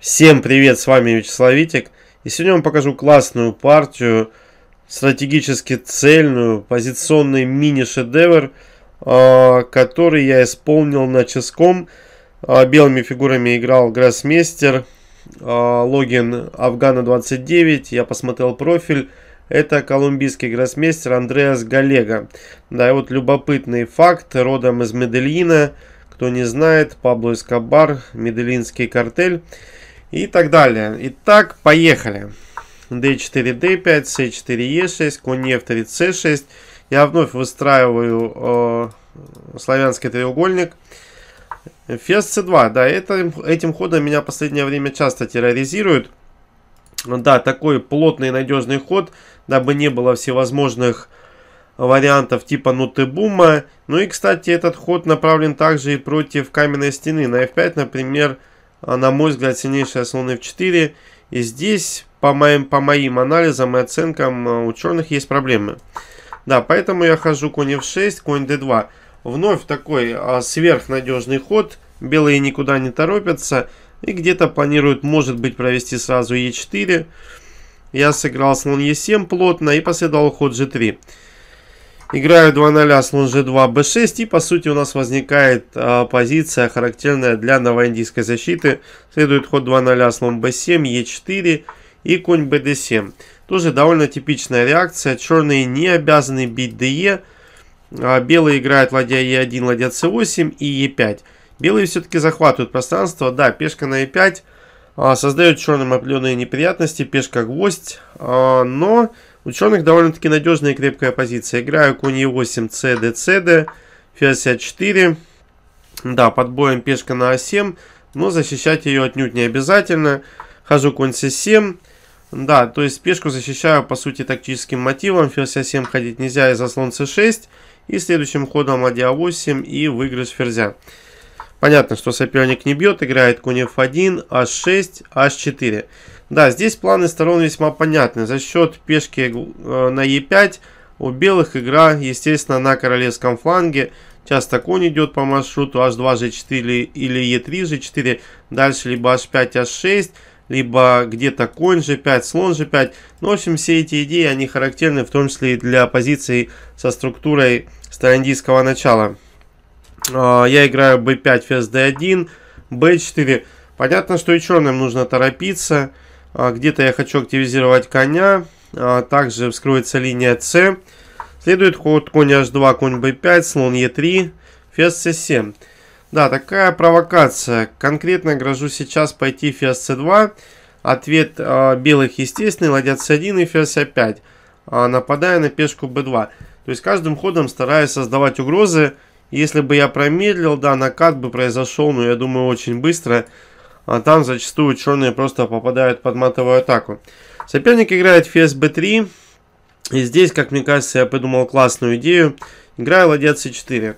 Всем привет, с вами Вячеслав Вячеславитик. И сегодня я вам покажу классную партию, стратегически цельную, позиционный мини-шедевр, а, который я исполнил на ческом. А, белыми фигурами играл Гроссмейстер, а, логин Афгана29, я посмотрел профиль. Это колумбийский гроссмейстер Андреас Галега. Да, и вот любопытный факт, родом из Медельина, кто не знает, Пабло Эскобар, Медельинский картель. И так далее. Итак, поехали. D4, D5, C4, E6, конь F3, C6. Я вновь выстраиваю э, славянский треугольник. Фес c2, да, это, этим ходом меня в последнее время часто терроризируют. Да, такой плотный и надежный ход, дабы не было всевозможных вариантов типа нутебума. Ну и, кстати, этот ход направлен также и против каменной стены. На f5, например, а, на мой взгляд, сильнейшие основные в 4. И здесь, по моим, по моим анализам и оценкам, а, у черных есть проблемы. Да, поэтому я хожу конь f6, конь d2. Вновь такой а, сверхнадежный ход. Белые никуда не торопятся. И где-то планируют, может быть, провести сразу e4. Я сыграл слон e7 плотно и последовал ход g3. Играю 2-0 слон лонжи 2 b6 и по сути у нас возникает э, позиция характерная для новоиндийской защиты. Следует ход 2-0 слон b7, e4 и конь bd7. Тоже довольно типичная реакция. Черные не обязаны бить DE. А белые играют ладья e1, ладья c8 и e5. Белые все-таки захватывают пространство. Да, пешка на e5 а, создает черным определенные неприятности. Пешка гвоздь. А, но у черных довольно-таки надежная и крепкая позиция. Играю конь e8, cd, cd, ферзь 4 Да, под боем пешка на a7, но защищать ее отнюдь не обязательно. Хожу конь c7. Да, то есть пешку защищаю по сути тактическим мотивом. Ферзь a7 ходить нельзя из-за слон c6. И следующим ходом ладья 8 и выигрыш ферзя. Понятно, что соперник не бьет, играет конь f1, h6, h4. Да, здесь планы сторон весьма понятны. За счет пешки э, на Е5 у белых игра, естественно, на королевском фланге. Часто конь идет по маршруту H2, G4 или E3, G4. Дальше либо H5, H6, либо где-то конь G5, слон G5. Ну, в общем, все эти идеи, они характерны в том числе и для позиций со структурой староиндийского начала. А, я играю B5, ферзь 1 B4. Понятно, что и черным нужно торопиться. А, где-то я хочу активизировать коня. А, также вскроется линия С. Следует ход конь h2, конь b5, слон e3, ферзь c7. Да, такая провокация. Конкретно грожу сейчас пойти ферзь c2. Ответ а, белых естественный, ладья c1 и ферзь a5, нападая на пешку b2. То есть каждым ходом стараюсь создавать угрозы. Если бы я промедлил, да, накат бы произошел, но я думаю, очень быстро а там зачастую ученые просто попадают под матовую атаку. Соперник играет фсб 3 и здесь, как мне кажется, я придумал классную идею. Играю ладья c4.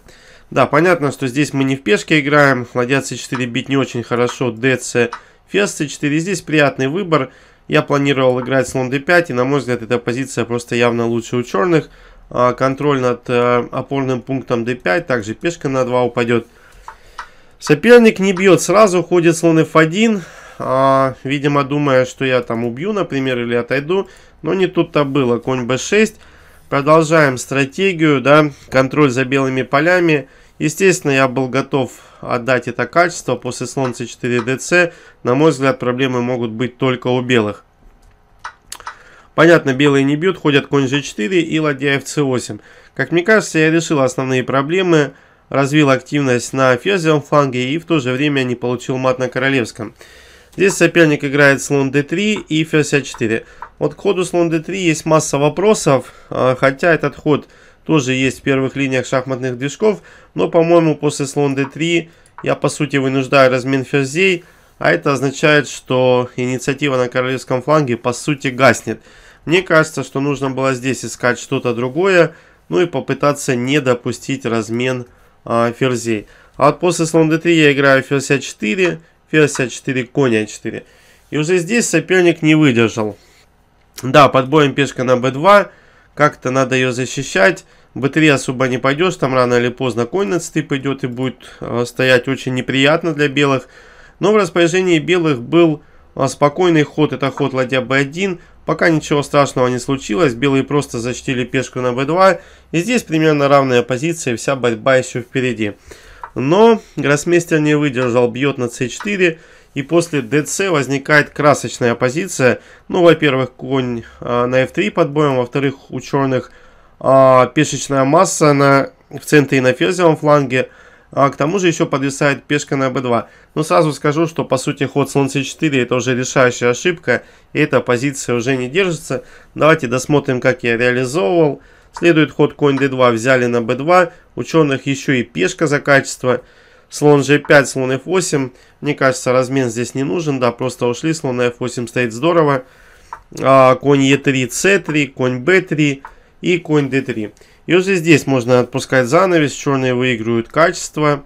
Да, понятно, что здесь мы не в пешке играем, ладья c4 бить не очень хорошо, dc, ферзь c4, здесь приятный выбор. Я планировал играть слон d5, и на мой взгляд, эта позиция просто явно лучше у черных. А контроль над э, опорным пунктом d5, также пешка на 2 упадет. Соперник не бьет, сразу ходит слон f1. А, видимо, думая, что я там убью, например, или отойду. Но не тут-то было. Конь b6. Продолжаем стратегию, да, контроль за белыми полями. Естественно, я был готов отдать это качество после слон c4 dc. На мой взгляд, проблемы могут быть только у белых. Понятно, белые не бьют, ходят конь g4 и ладья fc8. Как мне кажется, я решил основные проблемы развил активность на ферзевом фланге и в то же время не получил мат на королевском. Здесь соперник играет слон d3 и ферзь а a4. Вот к ходу слон d3 есть масса вопросов, а, хотя этот ход тоже есть в первых линиях шахматных движков, но, по-моему, после слон d3 я, по сути, вынуждаю размен ферзей, а это означает, что инициатива на королевском фланге, по сути, гаснет. Мне кажется, что нужно было здесь искать что-то другое, ну и попытаться не допустить размен ферзей а, ферзей. А вот после слон d3 я играю ферзь а4, ферзь а4, конь а4. И уже здесь соперник не выдержал. Да, под боем пешка на b2, как-то надо ее защищать. b3 особо не пойдешь, там рано или поздно конь на c стып пойдет и будет э, стоять очень неприятно для белых. Но в распоряжении белых был а, спокойный ход, это ход ладья b1, Пока ничего страшного не случилось, белые просто зачтили пешку на b2, и здесь примерно равная позиция, вся борьба еще впереди. Но гроссмейстер не выдержал, бьет на c4, и после dc возникает красочная позиция. Ну, во-первых, конь а, на f3 под боем, во-вторых, у черных а, пешечная масса на, в центре и на ферзевом фланге, а к тому же еще подвисает пешка на b2. Но ну, сразу скажу, что по сути ход слон c4 это уже решающая ошибка. И эта позиция уже не держится. Давайте досмотрим, как я реализовывал. Следует ход конь d2, взяли на b2. Ученых еще и пешка за качество. Слон g5, слон f8. Мне кажется, размен здесь не нужен. Да, просто ушли. Слон f8 стоит здорово. А, конь e3, c3, конь b3 и конь d3. И уже здесь можно отпускать занавес, черные выигрывают качество.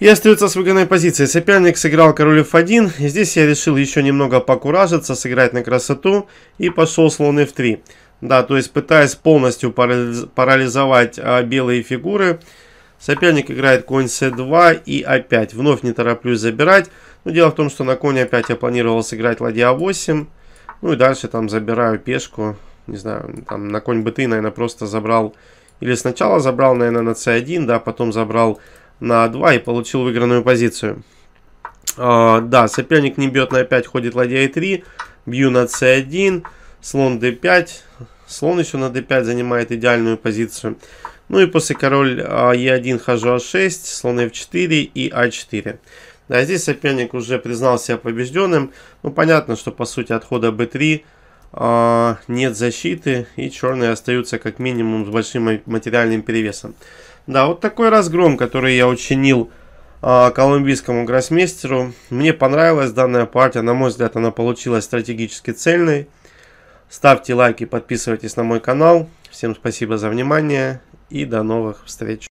И остается с выгодной позиции. Соперник сыграл король f1. И здесь я решил еще немного покуражиться, сыграть на красоту. И пошел слон f3. Да, то есть пытаясь полностью парализовать а, белые фигуры. Соперник играет конь c2 э и опять. А Вновь не тороплюсь забирать. Но дело в том, что на коне опять я планировал сыграть ладья 8. Ну и дальше там забираю пешку не знаю, там на конь бы ты, наверное, просто забрал, или сначала забрал, наверное, на c1, да, потом забрал на a2 а и получил выигранную позицию. А, да, соперник не бьет на a5, ходит ладья e3, бью на c1, слон d5, слон еще на d5 занимает идеальную позицию. Ну и после король e1, а, хожу a6, а слон f4 и a4. Да, здесь соперник уже признал себя побежденным. Ну, понятно, что по сути отхода b3 а, нет защиты, и черные остаются как минимум с большим материальным перевесом. Да, вот такой разгром, который я учинил а, колумбийскому гроссмейстеру. Мне понравилась данная партия, на мой взгляд она получилась стратегически цельной. Ставьте лайки, подписывайтесь на мой канал. Всем спасибо за внимание и до новых встреч.